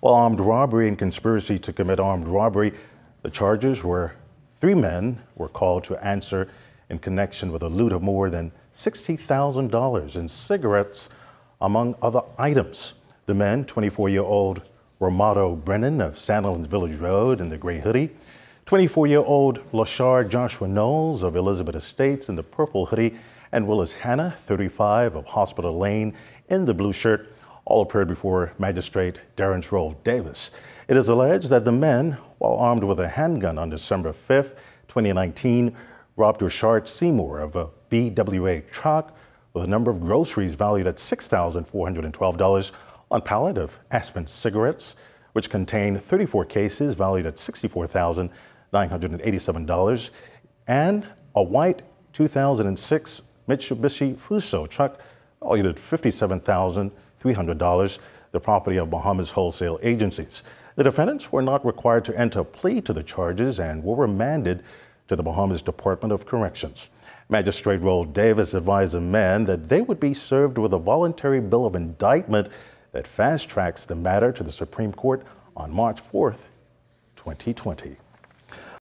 Well, armed robbery and conspiracy to commit armed robbery, the charges were three men were called to answer in connection with a loot of more than $60,000 in cigarettes, among other items. The men, 24 year old Romado Brennan of Sandlands Village Road in the gray hoodie, 24 year old Lashard Joshua Knowles of Elizabeth Estates in the purple hoodie, and Willis Hanna, 35 of Hospital Lane in the blue shirt, all appeared before Magistrate Darren Shrove Davis. It is alleged that the men, while armed with a handgun on December 5, 2019, robbed Richard Seymour of a BWA truck with a number of groceries valued at $6,412 on pallet of Aspen cigarettes, which contained 34 cases valued at $64,987, and a white 2006 Mitsubishi Fuso truck valued at 57000 $300, the property of Bahamas wholesale agencies. The defendants were not required to enter a plea to the charges and were remanded to the Bahamas Department of Corrections. Magistrate Roll Davis advised the men that they would be served with a voluntary bill of indictment that fast tracks the matter to the Supreme Court on March 4th, 2020.